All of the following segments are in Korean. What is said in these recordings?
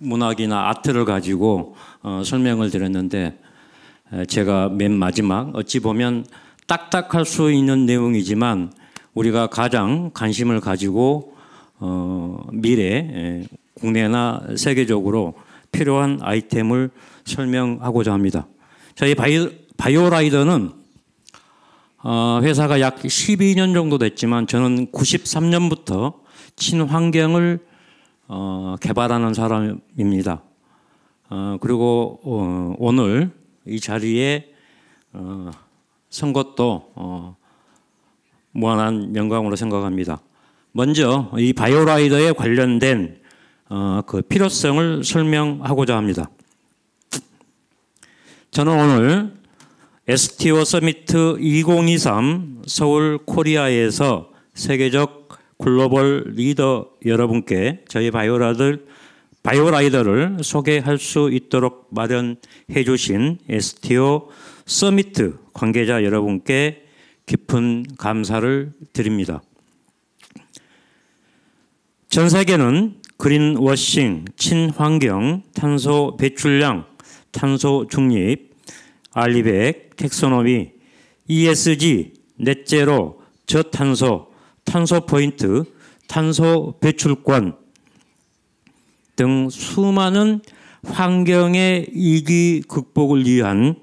문학이나 아트를 가지고 어, 설명을 드렸는데 제가 맨 마지막 어찌 보면 딱딱할 수 있는 내용이지만 우리가 가장 관심을 가지고 어, 미래 국내나 세계적으로 필요한 아이템을 설명하고자 합니다. 저희 바이오, 라이더는 어, 회사가 약 12년 정도 됐지만 저는 93년부터 친환경을 어, 개발하는 사람입니다. 어, 그리고 어, 오늘 이 자리에 어, 선 것도 어, 무한한 영광으로 생각합니다. 먼저 이 바이오라이더에 관련된 어, 그 필요성을 설명하고자 합니다. 저는 오늘 STO 서미트 2023 서울 코리아에서 세계적 글로벌 리더 여러분께 저희 바이오라들 바이오라이더를 소개할 수 있도록 마련해 주신 STO 서미트 관계자 여러분께 깊은 감사를 드립니다. 전 세계는 그린워싱, 친환경, 탄소 배출량, 탄소 중립, 알리백, 텍소노미, ESG, 넷제로, 저탄소, 탄소 포인트, 탄소 배출권 등 수많은 환경의 위기 극복을 위한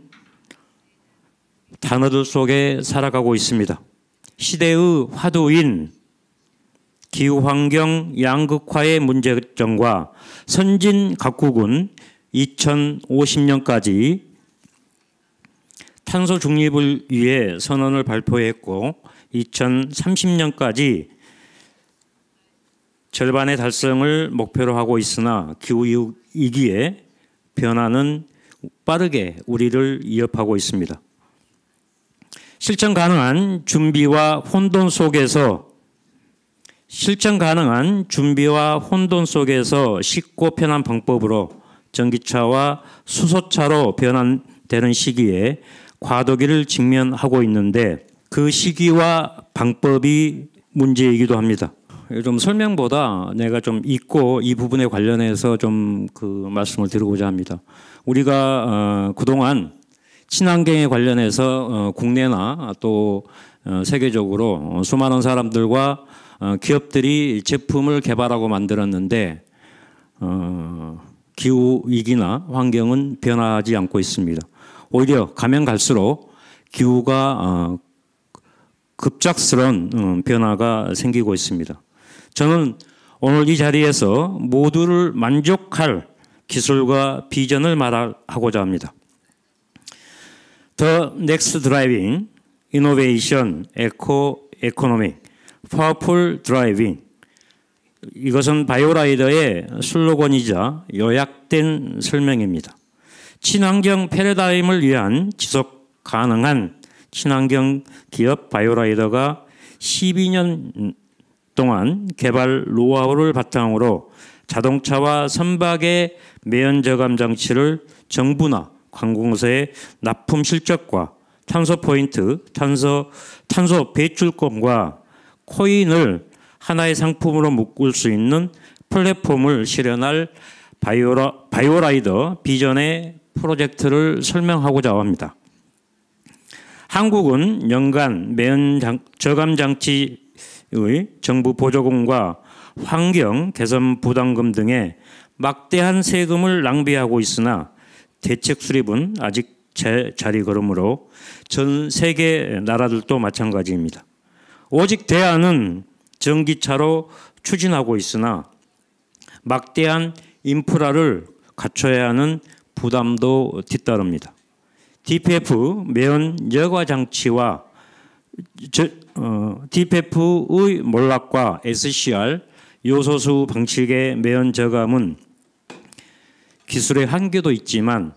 단어들 속에 살아가고 있습니다. 시대의 화두인 기후환경 양극화의 문제점과 선진 각국은 2050년까지 탄소 중립을 위해 선언을 발표했고 2030년까지 절반의 달성을 목표로 하고 있으나 기후 위기에 변화는 빠르게 우리를 위협하고 있습니다. 실천 가능한 준비와 혼돈 속에서 실천 가능한 준비와 혼돈 속에서 쉽고 편한 방법으로 전기차와 수소차로 변환되는 시기에 과도기를 직면하고 있는데 그 시기와 방법이 문제이기도 합니다. 좀 설명보다 내가 좀 읽고 이 부분에 관련해서 좀 그 말씀을 드리고자 합니다. 우리가 어, 그동안 친환경에 관련해서 어, 국내나 또 어, 세계적으로 수많은 사람들과 어, 기업들이 제품을 개발하고 만들었는데 어, 기후 위기나 환경은 변하지 않고 있습니다. 오히려 가면 갈수록 기후가 어, 급작스러운 어, 변화가 생기고 있습니다. 저는 오늘 이 자리에서 모두를 만족할 기술과 비전을 말하고자 합니다. The next driving, innovation, eco, economic, powerful driving. 이것은 바이오라이더의 슬로건이자 요약된 설명입니다. 친환경 패러다임을 위한 지속 가능한 친환경 기업 바이오라이더가 12년 동안 개발 노하우를 바탕으로 자동차와 선박의 매연 저감 장치를 정부나 관공서의 납품 실적과 탄소 포인트, 탄소 탄소 배출권과 코인을 하나의 상품으로 묶을 수 있는 플랫폼을 실현할 바이오라, 바이오라이더 비전의 프로젝트를 설명하고자 합니다. 한국은 연간 매연 저감 장치의 정부 보조금과 환경 개선 부담금 등에 막대한 세금을 낭비하고 있으나 대책 수립은 아직 제 자리 걸음으로 전 세계 나라들도 마찬가지입니다. 오직 대안은 전기차로 추진하고 있으나 막대한 인프라를 갖춰야 하는 부담도 뒤따릅니다. DPF 매연 여과 장치와 저, 어, DPF의 몰락과 SCR 요소수 방출계 매연 저감은 기술의 한계도 있지만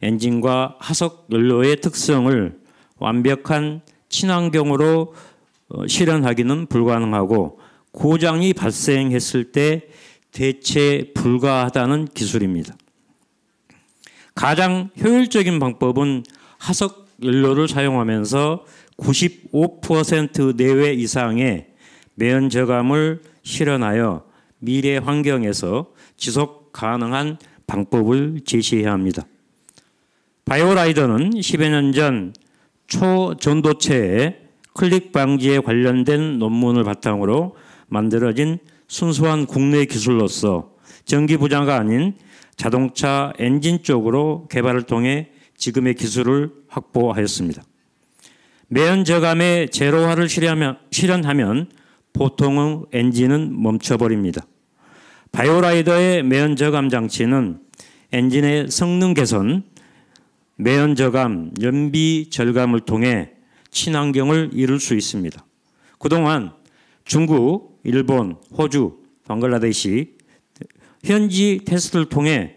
엔진과 하석 연료의 특성을 완벽한 친환경으로 어, 실현하기는 불가능하고 고장이 발생했을 때 대체 불가하다는 기술입니다. 가장 효율적인 방법은 하석 연료를 사용하면서 95% 내외 이상의 매연 저감을 실현하여 미래 환경에서 지속 가능한 방법을 제시해야 합니다. 바이오라이더는 10여 년 전 초전도체의 클릭 방지에 관련된 논문을 바탕으로 만들어진 순수한 국내 기술로서 전기 부장가 아닌 자동차 엔진 쪽으로 개발을 통해 지금의 기술을 확보하였습니다. 매연 저감의 제로화를 실현하면, 실현하면 보통의 엔진은 멈춰버립니다. 바이오라이더의 매연 저감 장치는 엔진의 성능 개선, 매연 저감, 연비 절감을 통해 친환경을 이룰 수 있습니다. 그동안 중국, 일본, 호주, 방글라데시 현지 테스트를 통해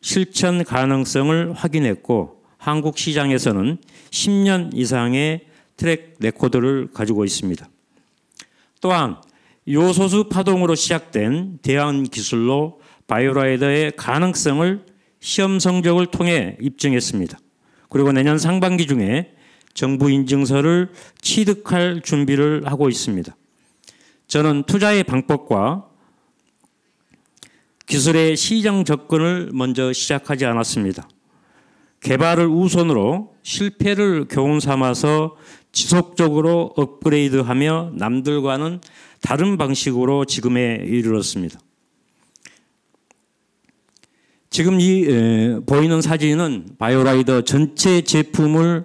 실천 가능성을 확인했고 한국 시장에서는 10년 이상의 트랙 레코드를 가지고 있습니다. 또한 요소수 파동으로 시작된 대안 기술로 바이오라이더의 가능성을 시험 성적을 통해 입증했습니다. 그리고 내년 상반기 중에 정부 인증서를 취득할 준비를 하고 있습니다. 저는 투자의 방법과 기술의 시장 접근을 먼저 시작하지 않았습니다. 개발을 우선으로 실패를 교훈 삼아서 지속적으로 업그레이드하며 남들과는 다른 방식으로 지금에 이르렀습니다. 지금 이 에, 보이는 사진은 바이오라이더 전체 제품을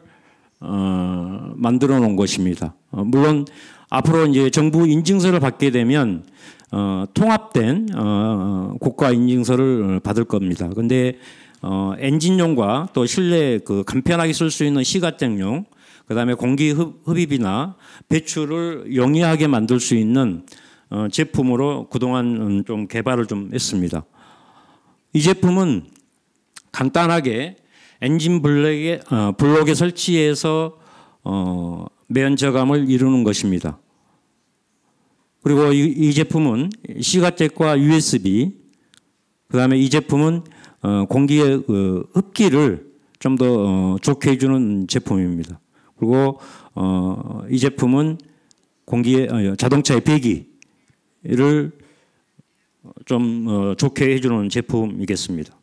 어, 만들어 놓은 것입니다. 어, 물론 앞으로 이제 정부 인증서를 받게 되면 어, 통합된 어, 고가 인증서를 받을 겁니다. 근데 어, 엔진용과 또 실내 그 간편하게 쓸 수 있는 시가택용 그다음에 공기 흡입이나 배출을 용이하게 만들 수 있는 어, 제품으로 그동안 음, 좀 개발을 좀 했습니다. 이 제품은 간단하게 엔진 블록에, 어, 블록에 설치해서 어, 매연 저감을 이루는 것입니다. 그리고 이, 이 제품은 시가잭과 USB, 그 다음에 이 제품은 어, 공기의 그 흡기를 좀더 어, 좋게 해주는 제품입니다. 그리고 어, 이 제품은 공기의 어, 자동차의 배기를 좀 어, 좋게 해주는 제품이겠습니다.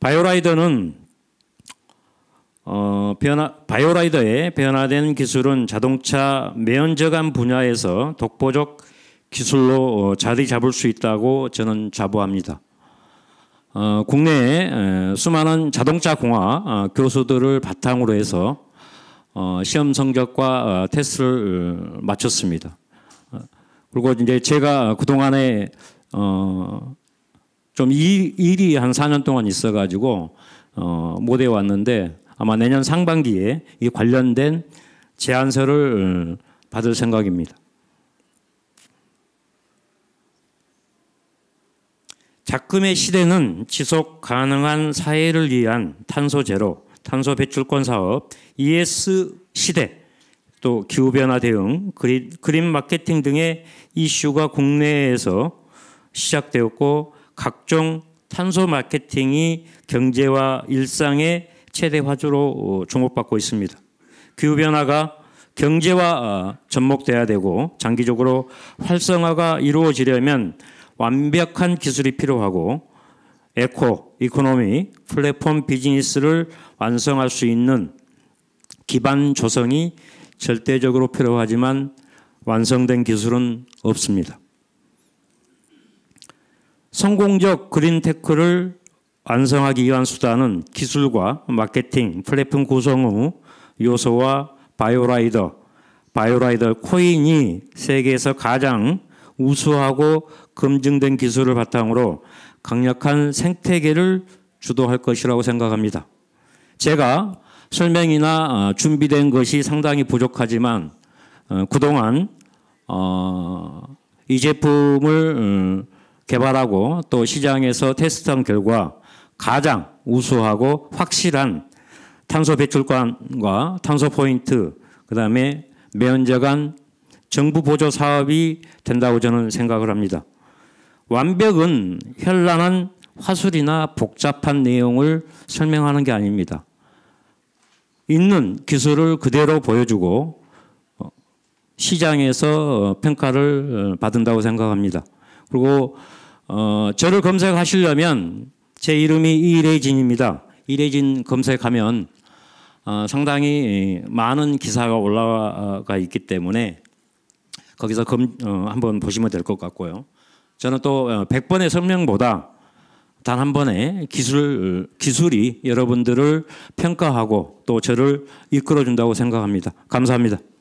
바이오라이더는 어, 변화, 바이오라이더의 변화된 기술은 자동차 매연저감 분야에서 독보적 기술로 어, 자리 잡을 수 있다고 저는 자부합니다. 어, 국내에 수많은 자동차 공학 어, 교수들을 바탕으로 해서 어, 시험 성적과 어, 테스트를 마쳤습니다. 그리고 이제 제가 그동안에 어, 좀 일, 일이 한 4년 동안 있어가지고 어, 못해 왔는데 아마 내년 상반기에 이 관련된 제안서를 어, 받을 생각입니다. 작금의 시대는 지속 가능한 사회를 위한 탄소 제로, 탄소 배출권 사업, ES 시대, 또 기후변화 대응, 그린, 그린 마케팅 등의 이슈가 국내에서 시작되었고 각종 탄소 마케팅이 경제와 일상의 최대 화두로 어, 주목받고 있습니다. 기후 변화가 경제와 어, 접목돼야 되고 장기적으로 활성화가 이루어지려면 완벽한 기술이 필요하고 에코, 이코노미, 플랫폼 비즈니스를 완성할 수 있는 기반 조성이 절대적으로 필요하지만 완성된 기술은 없습니다. 성공적 그린테크를 완성하기 위한 수단은 기술과 마케팅, 플랫폼 구성 후 요소와 바이오라이더, 바이오라이더 코인이 세계에서 가장 우수하고 검증된 기술을 바탕으로 강력한 생태계를 주도할 것이라고 생각합니다. 제가 설명이나 어, 준비된 것이 상당히 부족하지만 어, 그동안 어, 이 제품을 음, 개발하고 또 시장에서 테스트한 결과 가장 우수하고 확실한 탄소 배출관과 탄소 포인트, 그 다음에 매연제간 정부 보조 사업이 된다고 저는 생각을 합니다. 완벽은 현란한 화술이나 복잡한 내용을 설명하는 게 아닙니다. 있는 기술을 그대로 보여주고 어, 시장에서 어, 평가를 어, 받는다고 생각합니다. 그리고 어, 저를 검색하시려면 제 이름이 이래진입니다. 이래진 검색하면 어, 상당히 많은 기사가 올라가 있기 때문에 거기서 검, 어, 한번 보시면 될 것 같고요. 저는 또 100번의 어, 설명보다 단 한 번의 기술, 기술이 여러분들을 평가하고 또 저를 이끌어준다고 생각합니다. 감사합니다.